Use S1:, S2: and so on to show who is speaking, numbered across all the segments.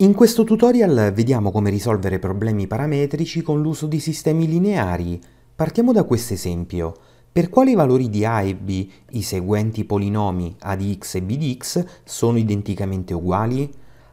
S1: In questo tutorial vediamo come risolvere problemi parametrici con l'uso di sistemi lineari. Partiamo da questo esempio. Per quali valori di a e b i seguenti polinomi a di x e b di x sono identicamente uguali?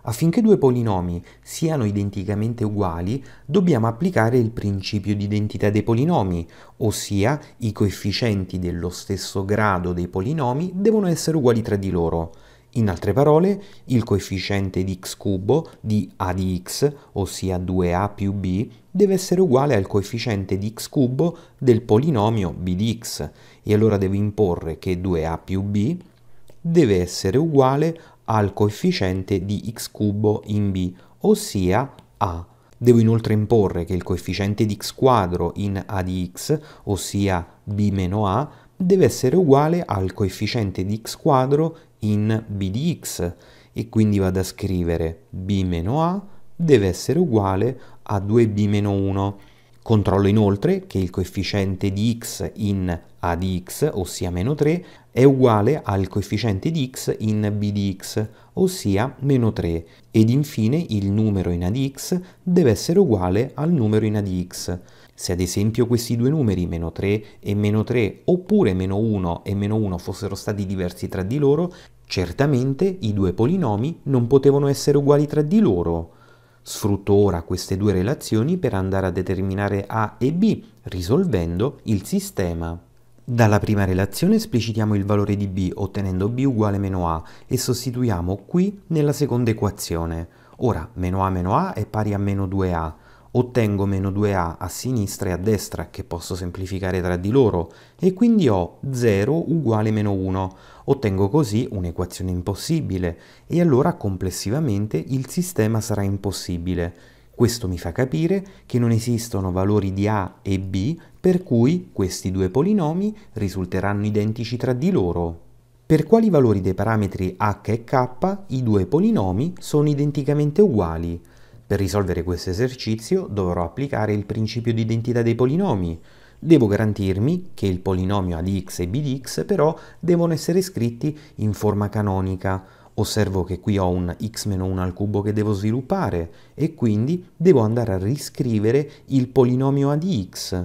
S1: Affinché due polinomi siano identicamente uguali, dobbiamo applicare il principio di identità dei polinomi, ossia i coefficienti dello stesso grado dei polinomi devono essere uguali tra di loro. In altre parole, il coefficiente di x cubo di a di x, ossia 2a più b, deve essere uguale al coefficiente di x cubo del polinomio b di x, e allora devo imporre che 2a più b deve essere uguale al coefficiente di x cubo in b, ossia a. Devo inoltre imporre che il coefficiente di x quadro in a di x, ossia b meno a, deve essere uguale al coefficiente di x quadro in b di x e quindi vado a scrivere b meno a deve essere uguale a 2b meno 1 Controllo inoltre che il coefficiente di x in a di x, ossia meno 3, è uguale al coefficiente di x in b di x, ossia meno 3, ed infine il numero in a di x deve essere uguale al numero in a di x. Se ad esempio questi due numeri, meno 3 e meno 3, oppure meno 1 e meno 1 fossero stati diversi tra di loro, certamente i due polinomi non potevano essere uguali tra di loro, Sfrutto ora queste due relazioni per andare a determinare A e B, risolvendo il sistema. Dalla prima relazione esplicitiamo il valore di b ottenendo b uguale meno a e sostituiamo qui nella seconda equazione. Ora meno a meno a è pari a meno 2a, ottengo meno 2a a sinistra e a destra che posso semplificare tra di loro e quindi ho 0 uguale meno 1. Ottengo così un'equazione impossibile e allora complessivamente il sistema sarà impossibile. Questo mi fa capire che non esistono valori di a e b per cui questi due polinomi risulteranno identici tra di loro. Per quali valori dei parametri h e k i due polinomi sono identicamente uguali? Per risolvere questo esercizio dovrò applicare il principio di identità dei polinomi. Devo garantirmi che il polinomio ad x e b di x però devono essere scritti in forma canonica. Osservo che qui ho un x-1 al cubo che devo sviluppare e quindi devo andare a riscrivere il polinomio ad x.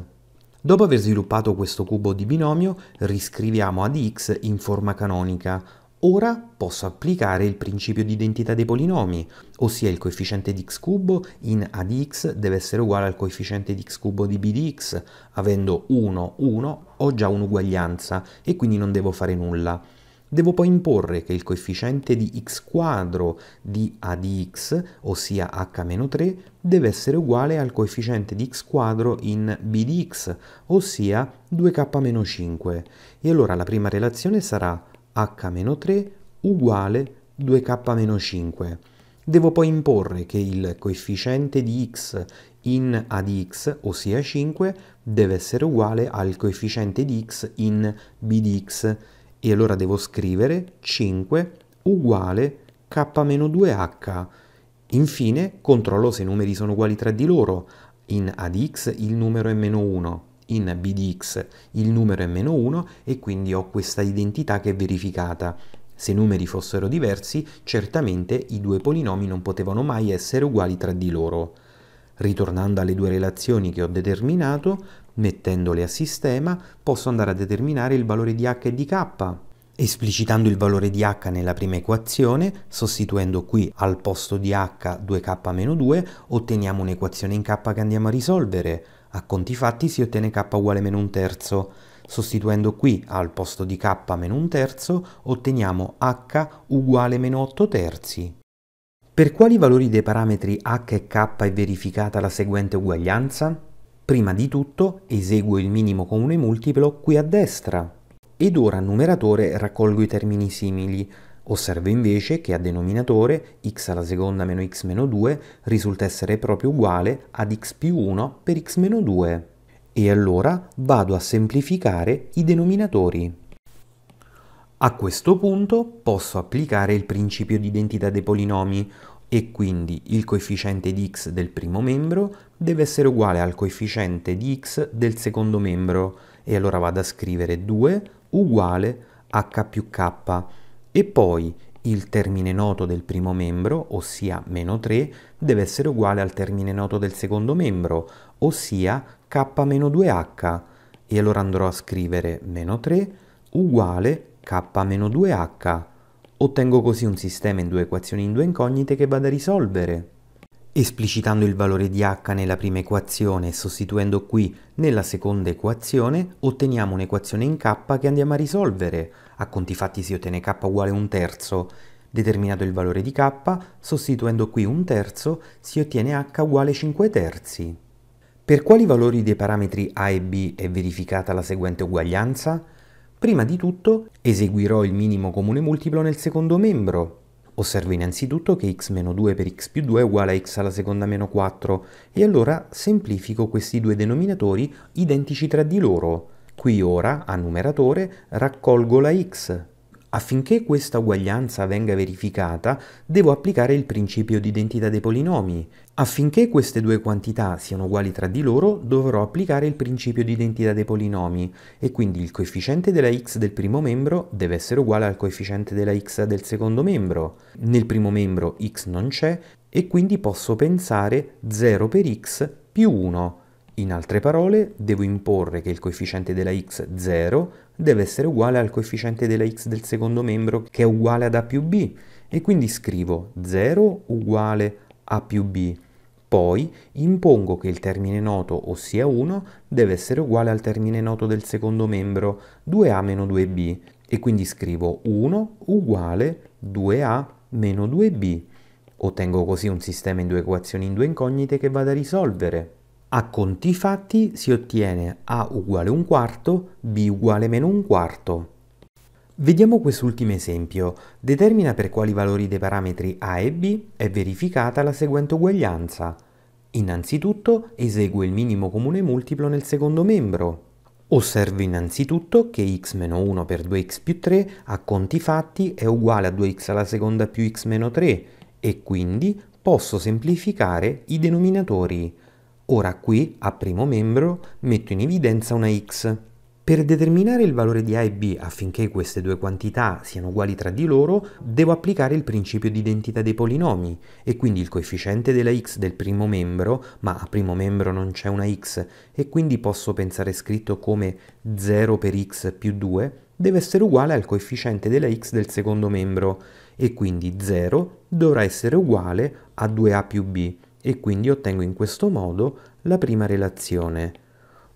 S1: Dopo aver sviluppato questo cubo di binomio, riscriviamo ad x in forma canonica. Ora posso applicare il principio di identità dei polinomi, ossia il coefficiente di x cubo in a di x deve essere uguale al coefficiente di x cubo di b di x, avendo 1, 1 ho già un'uguaglianza e quindi non devo fare nulla. Devo poi imporre che il coefficiente di x quadro di a di x, ossia h-3, deve essere uguale al coefficiente di x quadro in b di x, ossia 2k-5. E allora la prima relazione sarà h-3 uguale 2k-5. Devo poi imporre che il coefficiente di x in a di x, ossia 5, deve essere uguale al coefficiente di x in b di x e allora devo scrivere 5 uguale k-2h. Infine controllo se i numeri sono uguali tra di loro. In a di x il numero è meno 1, in bdx il numero è meno 1 e quindi ho questa identità che è verificata. Se i numeri fossero diversi, certamente i due polinomi non potevano mai essere uguali tra di loro. Ritornando alle due relazioni che ho determinato, mettendole a sistema, posso andare a determinare il valore di h e di k. Esplicitando il valore di h nella prima equazione, sostituendo qui al posto di h 2k-2, otteniamo un'equazione in k che andiamo a risolvere. A conti fatti si ottiene k uguale meno un terzo. Sostituendo qui al posto di k meno un terzo otteniamo h uguale meno 8 terzi. Per quali valori dei parametri h e k è verificata la seguente uguaglianza? Prima di tutto eseguo il minimo comune multiplo qui a destra. Ed ora al numeratore raccolgo i termini simili. Osservo invece che a denominatore x alla seconda meno x meno 2 risulta essere proprio uguale ad x più 1 per x meno 2. E allora vado a semplificare i denominatori. A questo punto posso applicare il principio di identità dei polinomi e quindi il coefficiente di x del primo membro deve essere uguale al coefficiente di x del secondo membro e allora vado a scrivere 2 uguale h più k e poi il termine noto del primo membro, ossia meno 3, deve essere uguale al termine noto del secondo membro, ossia k-2h, e allora andrò a scrivere meno 3 uguale k-2h. Ottengo così un sistema in due equazioni in due incognite che vado a risolvere. Esplicitando il valore di h nella prima equazione e sostituendo qui nella seconda equazione, otteniamo un'equazione in k che andiamo a risolvere. A conti fatti si ottiene k uguale a un terzo. Determinato il valore di k, sostituendo qui un terzo, si ottiene h uguale 5 terzi. Per quali valori dei parametri a e b è verificata la seguente uguaglianza? Prima di tutto eseguirò il minimo comune multiplo nel secondo membro, Osservo innanzitutto che x-2 per x più 2 è uguale a x alla seconda meno 4 e allora semplifico questi due denominatori identici tra di loro. Qui ora, a numeratore, raccolgo la x Affinché questa uguaglianza venga verificata, devo applicare il principio di identità dei polinomi. Affinché queste due quantità siano uguali tra di loro, dovrò applicare il principio di identità dei polinomi e quindi il coefficiente della x del primo membro deve essere uguale al coefficiente della x del secondo membro. Nel primo membro x non c'è e quindi posso pensare 0 per x più 1 in altre parole, devo imporre che il coefficiente della x 0 deve essere uguale al coefficiente della x del secondo membro che è uguale ad a più b e quindi scrivo 0 uguale a più b. Poi impongo che il termine noto, ossia 1, deve essere uguale al termine noto del secondo membro 2a meno 2b e quindi scrivo 1 uguale 2a meno 2b. Ottengo così un sistema in due equazioni in due incognite che vado a risolvere. A conti fatti si ottiene A uguale un quarto, B uguale meno un quarto. Vediamo quest'ultimo esempio. Determina per quali valori dei parametri A e B è verificata la seguente uguaglianza. Innanzitutto esegue il minimo comune multiplo nel secondo membro. Osservo innanzitutto che x meno 1 per 2x più 3 a conti fatti è uguale a 2x alla seconda più x meno 3 e quindi posso semplificare i denominatori. Ora qui, a primo membro, metto in evidenza una x. Per determinare il valore di a e b affinché queste due quantità siano uguali tra di loro, devo applicare il principio di identità dei polinomi e quindi il coefficiente della x del primo membro, ma a primo membro non c'è una x e quindi posso pensare scritto come 0 per x più 2, deve essere uguale al coefficiente della x del secondo membro e quindi 0 dovrà essere uguale a 2a più b e quindi ottengo in questo modo la prima relazione.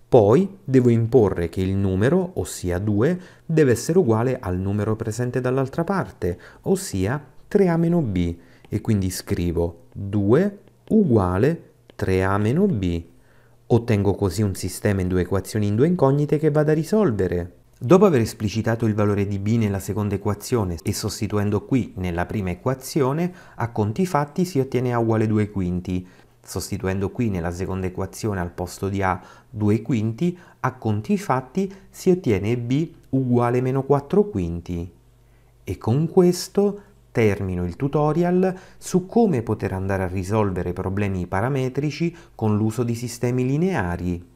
S1: Poi devo imporre che il numero, ossia 2, deve essere uguale al numero presente dall'altra parte, ossia 3a b, e quindi scrivo 2 uguale 3a b. Ottengo così un sistema in due equazioni in due incognite che vado a risolvere. Dopo aver esplicitato il valore di b nella seconda equazione e sostituendo qui nella prima equazione, a conti fatti si ottiene a uguale 2 quinti. Sostituendo qui nella seconda equazione al posto di a 2 quinti, a conti fatti si ottiene b uguale meno 4 quinti. E con questo termino il tutorial su come poter andare a risolvere problemi parametrici con l'uso di sistemi lineari.